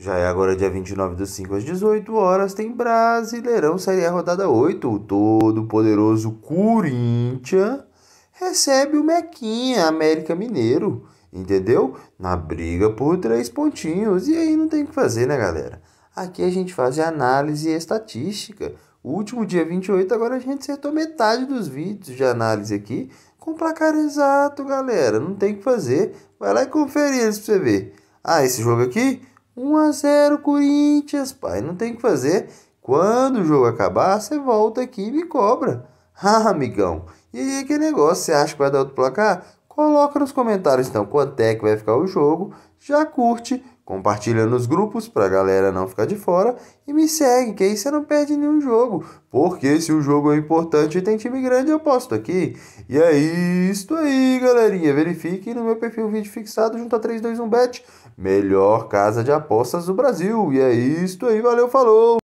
Já é agora dia 29 do 5 às 18 horas, tem Brasileirão Série A rodada 8. O todo poderoso Corinthians recebe o Mequinha, América Mineiro, entendeu? Na briga por três pontinhos. E aí não tem o que fazer, né, galera? Aqui a gente faz análise e estatística. O último dia 28, agora a gente acertou metade dos vídeos de análise aqui com placar exato, galera. Não tem o que fazer. Vai lá e conferir eles pra você ver. Ah, esse jogo aqui? 1 a 0 Corinthians, pai, não tem o que fazer. Quando o jogo acabar, você volta aqui e me cobra. Ah, amigão. E aí, que negócio? Você acha que vai dar outro placar? Coloca nos comentários então quanto é que vai ficar o jogo. Já curte Compartilha nos grupos para a galera não ficar de fora e me segue, que aí você não perde nenhum jogo. Porque se o jogo é importante e tem time grande, eu posto aqui. E é isso aí, galerinha. Verifique no meu perfil vídeo fixado junto a 321bet, melhor casa de apostas do Brasil. E é isso aí, valeu, falou!